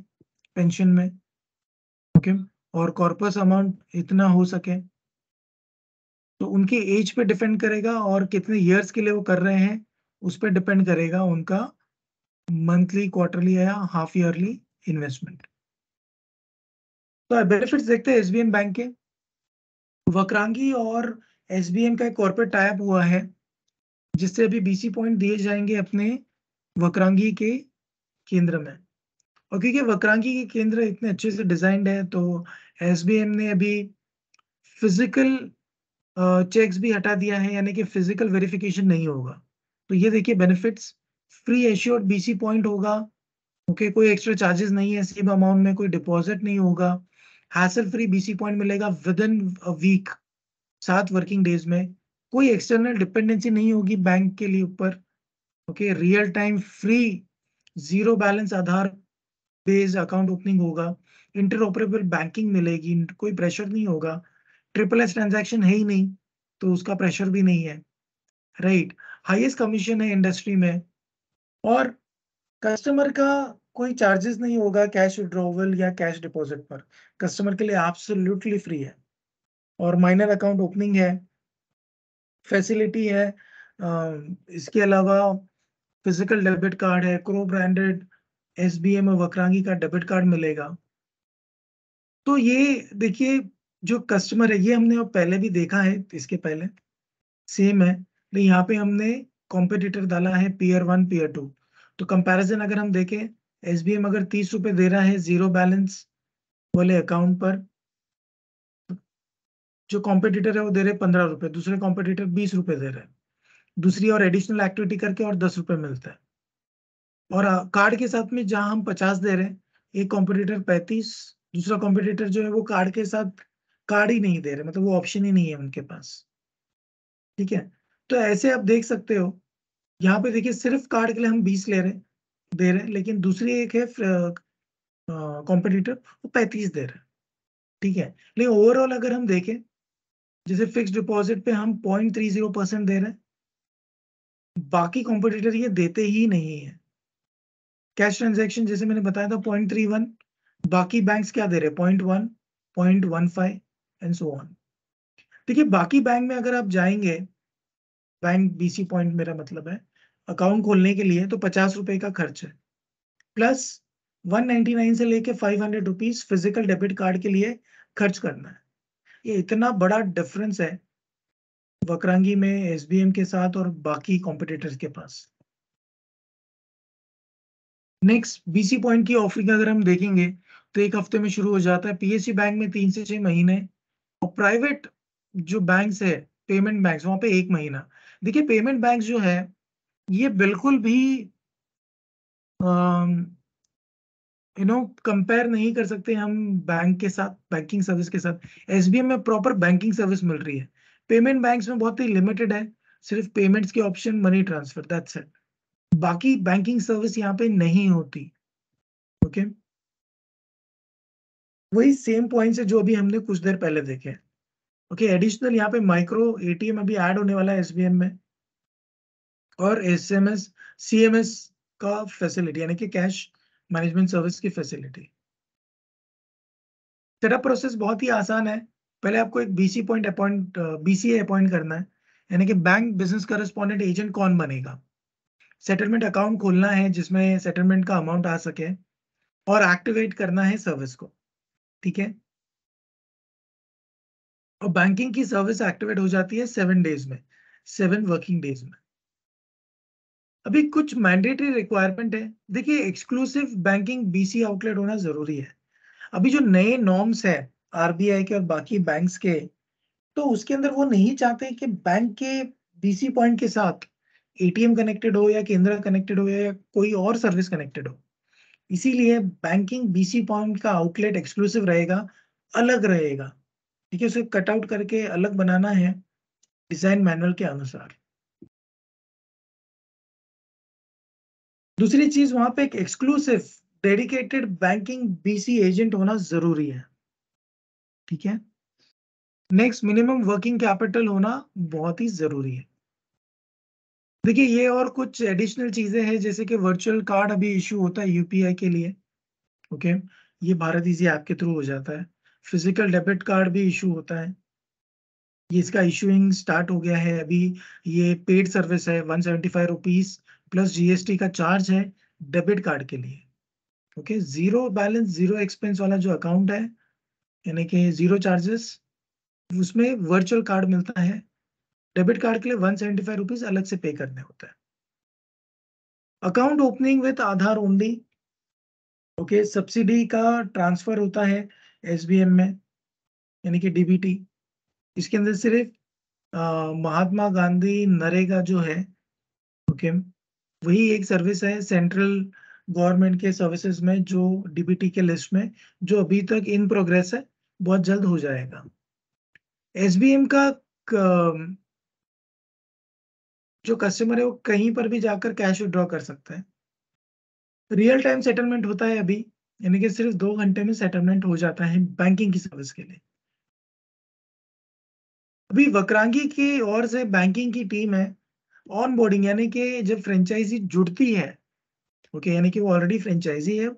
पेंशन में ओके okay, और कॉर्पस अमाउंट इतना हो सके तो उनके एज पे डिपेंड करेगा और कितने ईयर्स के लिए वो कर रहे हैं उस पर डिपेंड करेगा उनका मंथली क्वार्टरली या हाफ ईयरली इन्वेस्टमेंट तो बेनिफिट्स देखते हैं एसबीएम बैंक के वक्रांगी और एसबीएम का एक कॉर्पोरेट टाइप हुआ है जिससे अभी बीसी पॉइंट दिए जाएंगे अपने वक्रांगी के केंद्र में और क्योंकि वक्रांगी के केंद्र इतने अच्छे से डिजाइंड है तो एस ने अभी फिजिकल चेक्स भी हटा दिया है यानी कि फिजिकल वेरिफिकेशन नहीं होगा तो ये देखिए benefits free assured BC point होगा ओके कोई एक्स्ट्रा चार्जेस नहीं है सेम अमाउंट में कोई डिपॉजिट नहीं होगा हैसल फ्री बीसी पॉइंट मिलेगा विद इन वीक सात वर्किंग डेज में कोई एक्सटर्नल डिपेंडेंसी नहीं होगी बैंक के लिए ऊपर okay real time free zero balance Aadhaar based account opening होगा इंटरऑपरेबल बैंकिंग मिलेगी कोई प्रेशर नहीं होगा ट्रिपल एस ट्रांजेक्शन है ही नहीं तो उसका प्रेशर भी नहीं है राइट हाईएस्ट कमीशन है इंडस्ट्री में और कस्टमर का कोई चार्जेस नहीं होगा कैश विड्रोवल या कैश डिपॉजिट पर कस्टमर के लिए आपसे फ्री है और माइनर अकाउंट ओपनिंग है फैसिलिटी है इसके अलावा फिजिकल डेबिट कार्ड है co branded S B A में का डेबिट कार्ड मिलेगा तो ये देखिए जो कस्टमर है ये हमने पहले भी देखा है इसके पहले सेम है तो यहाँ पे हमने कॉम्पिटिटर डाला है पीयर वन पीयर टू तो कंपैरिजन अगर हम देखें एस अगर तीस रुपए दे रहा है जीरो बैलेंस वाले अकाउंट पर जो कॉम्पिटिटर है वो दे रहे पंद्रह रुपए दूसरे कॉम्पिटिटर बीस रुपए दे रहे हैं दूसरी और एडिशनल एक्टिविटी करके और दस रुपए मिलता है और कार्ड के साथ में जहां हम पचास दे रहे हैं एक कॉम्पिटिटर पैंतीस दूसरा कॉम्पिटिटर जो है वो कार्ड के साथ कार्ड ही नहीं दे रहे मतलब वो ऑप्शन ही नहीं है उनके पास ठीक है तो ऐसे आप देख सकते हो यहाँ पे देखिए सिर्फ कार्ड के लिए हम बीस ले रहे दे रहे लेकिन दूसरी एक है कॉम्पिटिटर वो पैंतीस दे रहे ठीक है लेकिन ओवरऑल अगर हम देखें जैसे फिक्स डिपॉजिट पे हम पॉइंट थ्री जीरो परसेंट दे रहे हैं बाकी कॉम्पिटिटर ये देते ही नहीं है कैश ट्रांजेक्शन जैसे मैंने बताया था पॉइंट थ्री वन बाकी बैंक्स क्या दे रहे हैं point one point one five and so on देखिए बाकी बैंक में अगर आप जाएंगे बैंक बीसी पॉइंट मेरा मतलब है अकाउंट खोलने के लिए तो पचास रुपए का खर्च है प्लस 199 से लेके 500 hundred rupees physical debit card के लिए खर्च करना है ये इतना बड़ा डिफरेंस है वक्रांगी में एस के साथ और बाकी कॉम्पिटिटर्स के पास नेक्स्ट बीसी पॉइंट की ऑफरिंग अगर हम देखेंगे तो एक हफ्ते में शुरू हो जाता है पीएससी बैंक में तीन से छह महीने और प्राइवेट जो बैंक है पेमेंट बैंक वहां पे एक महीना देखिए पेमेंट बैंक जो है ये बिल्कुल भी यू नो कंपेयर नहीं कर सकते हम बैंक के साथ बैंकिंग सर्विस के साथ एस में प्रॉपर बैंकिंग सर्विस मिल रही है पेमेंट बैंक में बहुत ही लिमिटेड है सिर्फ पेमेंट्स के option money transfer that's it बाकी बैंकिंग सर्विस यहाँ पे नहीं होती ओके okay? वही सेम पॉइंट है जो अभी हमने कुछ देर पहले देखे ओके एडिशनल यहाँ पे माइक्रो एटीएम अभी ऐड होने वाला है एसबीएम में और एसएमएस सीएमएस का फैसिलिटी यानी कि कैश मैनेजमेंट सर्विस की फैसिलिटी सेटअप प्रोसेस बहुत ही आसान है पहले आपको एक BC point appoint BC appoint करना है यानी कि बैंक बिजनेस करस्पॉन्डेंट एजेंट कौन बनेगा सेटलमेंट अकाउंट खोलना है जिसमें सेटलमेंट का अमाउंट आ सके और एक्टिवेट करना है सर्विस को ठीक है और बैंकिंग की सर्विस एक्टिवेट हो जाती है सेवन डेज में सेवन वर्किंग डेज में अभी कुछ मैंडेटरी रिक्वायरमेंट है देखिए एक्सक्लूसिव बैंकिंग बीसी आउटलेट होना जरूरी है अभी जो नए नॉर्म्स है आरबीआई के और बाकी बैंक्स के तो उसके अंदर वो नहीं चाहते कि बैंक के बीसी पॉइंट के साथ एटीएम कनेक्टेड हो या केंद्र कनेक्टेड हो या कोई और सर्विस कनेक्टेड हो इसीलिए बैंकिंग बीसी पॉइंट का आउटलेट एक्सक्लूसिव रहेगा अलग रहेगा ठीक है उसे कटआउट करके अलग बनाना है डिजाइन मैनुअल के अनुसार दूसरी चीज वहां पे एक exclusive dedicated banking BC agent होना जरूरी है ठीक है नेक्स्ट मिनिमम वर्किंग कैपिटल होना बहुत ही जरूरी है देखिए ये और कुछ एडिशनल चीजें हैं जैसे कि वर्चुअल कार्ड अभी इशू होता है यूपीआई के लिए ओके ये भारत इजी ऐप के थ्रू हो जाता है फिजिकल डेबिट कार्ड भी इशू होता है ये इसका इशूइंग स्टार्ट हो गया है अभी ये पेड सर्विस है वन सेवेंटी प्लस जीएसटी का चार्ज है डेबिट कार्ड के लिए okay zero balance zero expense वाला जो अकाउंट है यानी कि जीरो चार्जेस उसमें वर्चुअल कार्ड मिलता है डेबिट कार्ड के लिए वन सेवेंटी फाइव रुपीज अलग से पे करने होता है account opening with Aadhaar only okay subsidy का ट्रांसफर होता है एस में यानी कि डीबीटी इसके अंदर सिर्फ महात्मा गांधी नरेगा जो है ओके okay, वही एक सर्विस है सेंट्रल गवर्नमेंट के सर्विसेज में जो डीबीटी के लिस्ट में जो अभी तक इन प्रोग्रेस है बहुत जल्द हो जाएगा एसबीएम का जो कस्टमर है वो कहीं पर भी जाकर कैश विड्रॉ कर सकता है रियल टाइम सेटलमेंट होता है अभी यानी कि सिर्फ दो घंटे में सेटलमेंट हो जाता है बैंकिंग की सर्विस के लिए अभी वक्रांगी की ओर से बैंकिंग की टीम है ऑन बोर्डिंग यानी कि जब फ्रेंचाइजी जुड़ती है ओके यानी कि वो ऑलरेडी फ्रेंचाइजी है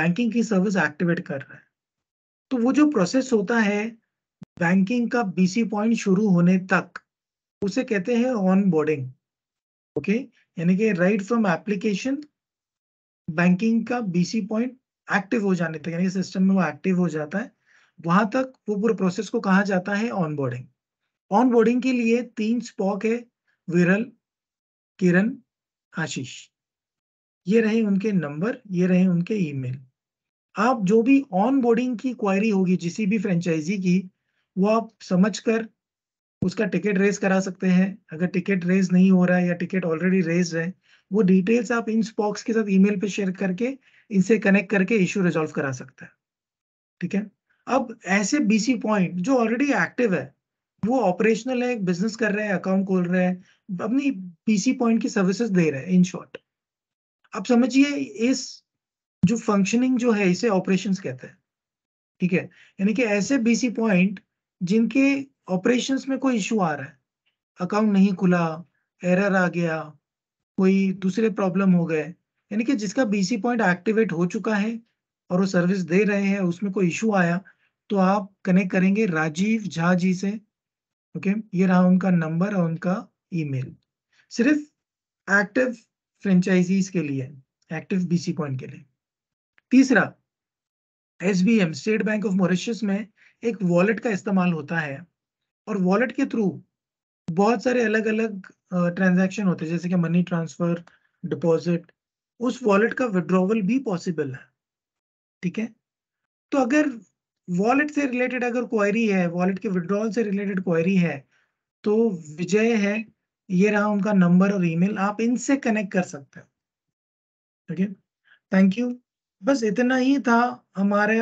बैंकिंग की सर्विस एक्टिवेट कर रहा है तो वो जो प्रोसेस होता है बैंकिंग का बीसी पॉइंट शुरू होने तक उसे कहते हैं ऑन बोर्डिंग ओके यानी कि राइट फ्रॉम एप्लीकेशन बैंकिंग का बीसी पॉइंट एक्टिव हो जाने तक यानी सिस्टम में वो एक्टिव हो जाता है वहां तक वो पूरे प्रोसेस को कहा जाता है ऑनबोर्डिंग ऑनबोर्डिंग के लिए तीन स्पॉक है विरल किरण आशीष ये रहे उनके नंबर ये रहे उनके ईमेल आप जो भी ऑनबोर्डिंग की क्वायरी होगी किसी भी फ्रेंचाइजी की वो आप समझकर उसका टिकट रेज करा सकते हैं अगर टिकट रेज नहीं हो रहा है या टिकट ऑलरेडी रेज है वो डिटेल्स आप इन स्पॉक्स के साथ ईमेल पे शेयर करके इनसे कनेक्ट करके इश्यू रिजॉल्व करा सकते हैं ठीक है अब ऐसे बीसी पॉइंट जो ऑलरेडी एक्टिव है वो ऑपरेशनल है बिजनेस कर रहे हैं अकाउंट खोल रहे हैं अपनी बीसी पॉइंट की सर्विसेज दे रहे हैं इन शॉर्ट अब समझिए इस जो फंक्शनिंग जो है इसे ऑपरेशन कहते हैं ठीक है यानी कि ऐसे बीसी पॉइंट जिनके ऑपरेशंस में कोई इशू आ रहा है अकाउंट नहीं खुला एरर आ गया कोई दूसरे प्रॉब्लम हो गए यानी कि जिसका बीसी पॉइंट एक्टिवेट हो चुका है और वो सर्विस दे रहे हैं उसमें कोई इशू आया तो आप कनेक्ट करेंगे राजीव झा जी से ओके ये रहा उनका नंबर और उनका ईमेल सिर्फ एक्टिव फ्रेंचाइजीज के लिए एक्टिव बीसी पॉइंट के लिए तीसरा S state bank of Mauritius में एक वॉलेट का इस्तेमाल होता है और वॉलेट के थ्रू बहुत सारे अलग अलग ट्रांजैक्शन होते हैं जैसे कि मनी ट्रांसफर डिपॉजिट उस वॉलेट का विड्रॉवल भी पॉसिबल है ठीक है तो अगर वॉलेट से रिलेटेड अगर क्वायरी है वॉलेट के विड्रॉवल से रिलेटेड क्वायरी है तो विजय है ये रहा उनका नंबर और ईमेल आप इनसे कनेक्ट कर सकते हैं ठीक है थैंक यू बस इतना ही था हमारे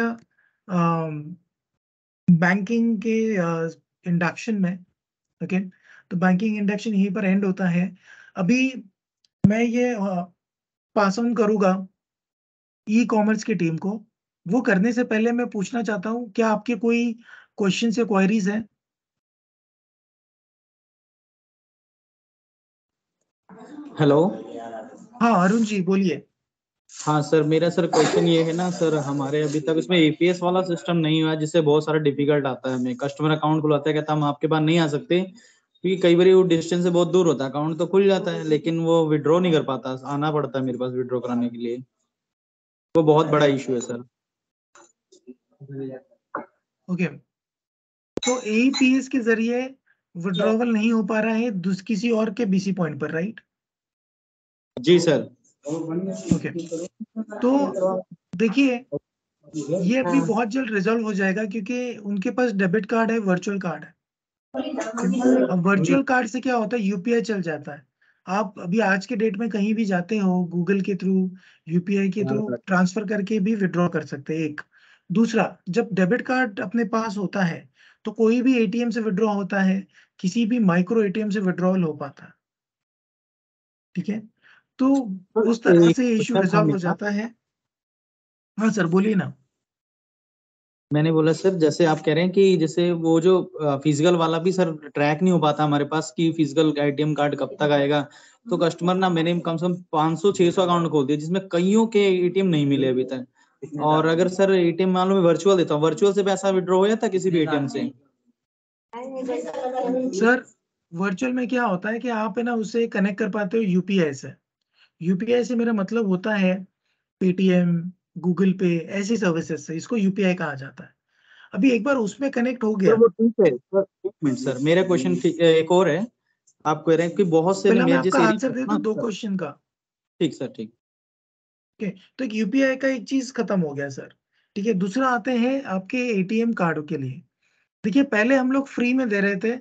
बैंकिंग के इंडक्शन में ओके तो बैंकिंग इंडक्शन यहीं पर एंड होता है अभी मैं ये पास ऑन करूंगा ई कॉमर्स की टीम को वो करने से पहले मैं पूछना चाहता हूं क्या आपके कोई क्वेश्चन या क्वायरीज हैं हेलो हाँ अरुण जी बोलिए हाँ सर मेरा सर क्वेश्चन ये है ना सर हमारे अभी तक इसमें एपीएस वाला सिस्टम नहीं हुआ जिससे बहुत सारा डिफिकल्ट आता है हमें कस्टमर अकाउंट खुलाते हैं कहता हम आपके पास नहीं आ सकते क्योंकि कई बार वो डिस्टेंस से बहुत दूर होता है अकाउंट तो खुल जाता है लेकिन वो विड्रॉ नहीं कर पाता आना पड़ता है मेरे पास विड्रॉ कराने के लिए वो बहुत बड़ा इशू है सर ओके तो एपीएस के जरिए विड्रॉवल नहीं हो पा रहा है किसी और के बीसी पॉइंट पर राइट जी सर ओके तो देखिए ये अभी हाँ। बहुत जल्द रिजोल्व हो जाएगा क्योंकि उनके पास डेबिट कार्ड है वर्चुअल कार्ड है अब वर्चुअल कार्ड से क्या होता है यूपीआई चल जाता है आप अभी आज के डेट में कहीं भी जाते हो गूगल के थ्रू यूपीआई के थ्रू ट्रांसफर हाँ। करके भी विड्रॉ कर सकते हैं एक दूसरा जब डेबिट कार्ड अपने पास होता है तो कोई भी एटीएम से विड्रॉ होता है किसी भी माइक्रो एटीएम से विड्रॉल हो पाता ठीक है तो, तो उस तरह से इश्यू रिजॉल्व हो जाता है हाँ सर बोलिए ना मैंने बोला सर जैसे आप कह रहे हैं कि जैसे वो जो फिजिकल वाला भी सर ट्रैक नहीं हो पाता हमारे पास कि फिजिकल एटीएम कार्ड कब तक आएगा तो कस्टमर ना मैंने कम से कम पांच सौ छह सौ अकाउंट खोल दिया जिसमें कईयों के एटीएम नहीं मिले अभी तक और अगर सर एटीएम मान लो मैं वर्चुअल देता हूँ वर्चुअल से पैसा विड्रॉ हो जाता किसी भी एटीएम से सर वर्चुअल में क्या होता है कि आप है ना उसे कनेक्ट कर पाते हो यूपीआई से यूपीआई से मेरा मतलब होता है पेटीएम गूगल पे ऐसी सर्विसेज से इसको यूपीआई कहा जाता है अभी एक बार उसमें कनेक्ट हो गया वो ठीक है एक मिनट सर मेरा क्वेश्चन हम्म। एक और है आप कह रहे हैं कि बहुत से मैं आपका आंसर दे हाँ, दो क्वेश्चन का ठीक सर ठीक ओके तो एक यूपीआई का एक चीज खत्म हो गया सर ठीक है दूसरा आते हैं आपके एटीएम कार्ड के लिए देखिए पहले हम लोग फ्री में दे रहे थे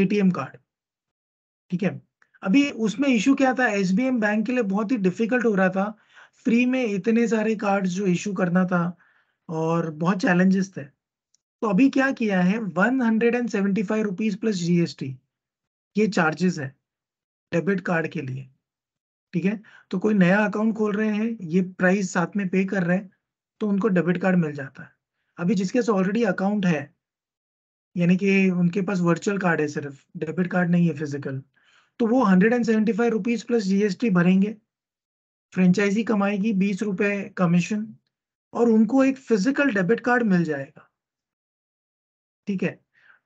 एटीएम कार्ड ठीक है अभी उसमें इशू क्या था एस बैंक के लिए बहुत ही डिफिकल्ट हो रहा था फ्री में इतने सारे कार्ड जो इशू करना था और बहुत चैलेंजेस थे तो अभी क्या किया है one hundred and seventy five rupees plus GST ये चार्जेस है डेबिट कार्ड के लिए ठीक है तो कोई नया अकाउंट खोल रहे हैं ये प्राइस साथ में पे कर रहे हैं तो उनको डेबिट कार्ड मिल जाता है अभी जिसके पास ऑलरेडी अकाउंट है यानी कि उनके पास वर्चुअल कार्ड है सिर्फ डेबिट कार्ड नहीं है फिजिकल तो वो hundred and seventy five rupees plus GST भरेंगे फ्रेंचाइजी कमाएगी बीस रुपए कमीशन और उनको एक फिजिकल डेबिट कार्ड मिल जाएगा ठीक है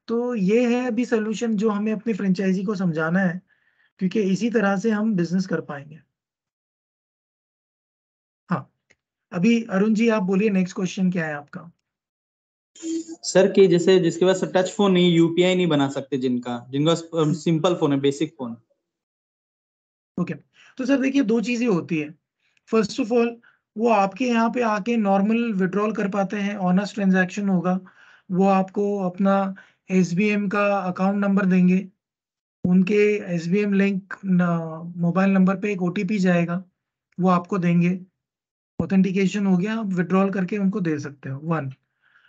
तो ये है अभी सोल्यूशन जो हमें अपनी फ्रेंचाइजी को समझाना है क्योंकि इसी तरह से हम बिजनेस कर पाएंगे हाँ अभी अरुण जी आप बोलिए नेक्स्ट क्वेश्चन क्या है आपका सर के जैसे जिसके पास टच फोन नहीं यूपीआई नहीं बना सकते जिनका जिनका सिंपल फोन है बेसिक फोन ओके okay. तो सर देखिए दो चीजें होती है फर्स्ट ऑफ ऑल वो आपके यहाँ पे आके नॉर्मल विड्रॉल कर पाते हैं ऑनस्ट ट्रांजैक्शन होगा वो आपको अपना एस का अकाउंट नंबर देंगे उनके एस लिंक मोबाइल नंबर पे एक ओ जाएगा वो आपको देंगे ऑथेंटिकेशन हो गया आप विड्रॉल करके उनको दे सकते हो वन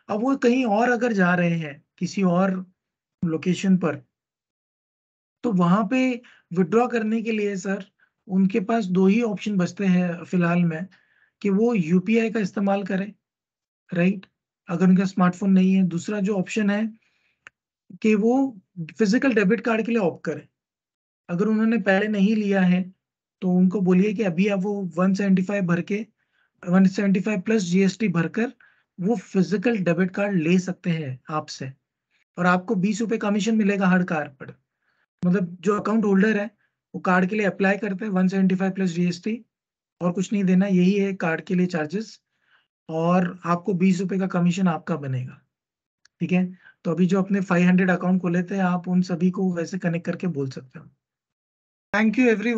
अब वो कहीं और अगर जा रहे हैं किसी और लोकेशन पर तो वहां पे विड्रॉ करने के लिए सर उनके पास दो ही ऑप्शन बचते हैं फिलहाल में कि वो यूपीआई का इस्तेमाल करें राइट अगर उनका स्मार्टफोन नहीं है दूसरा जो ऑप्शन है कि वो फिजिकल डेबिट कार्ड के लिए ऑप्ट करें अगर उन्होंने पहले नहीं लिया है तो उनको बोलिए कि अभी आप वो 175 भर के 175 प्लस जीएसटी भरकर वो फिजिकल डेबिट कार्ड ले सकते हैं आपसे और आपको बीस रुपए कमीशन मिलेगा हर कार्ड पर मतलब जो अकाउंट होल्डर है वो कार्ड के लिए अप्लाई करते हैं one seventy five plus GST और कुछ नहीं देना यही है कार्ड के लिए चार्जेस और आपको बीस रुपए का कमीशन आपका बनेगा ठीक है तो अभी जो अपने फाइव हंड्रेड अकाउंट खोले थे आप उन सभी को वैसे कनेक्ट करके बोल सकते हो थैंक यू एवरी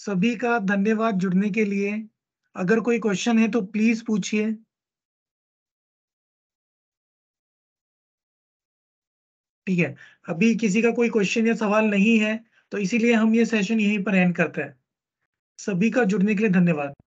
सभी का धन्यवाद जुड़ने के लिए अगर कोई क्वेश्चन है तो प्लीज़ पूछिए ठीक है अभी किसी का कोई क्वेश्चन या सवाल नहीं है तो इसीलिए हम ये सेशन यहीं पर एंड करते हैं सभी का जुड़ने के लिए धन्यवाद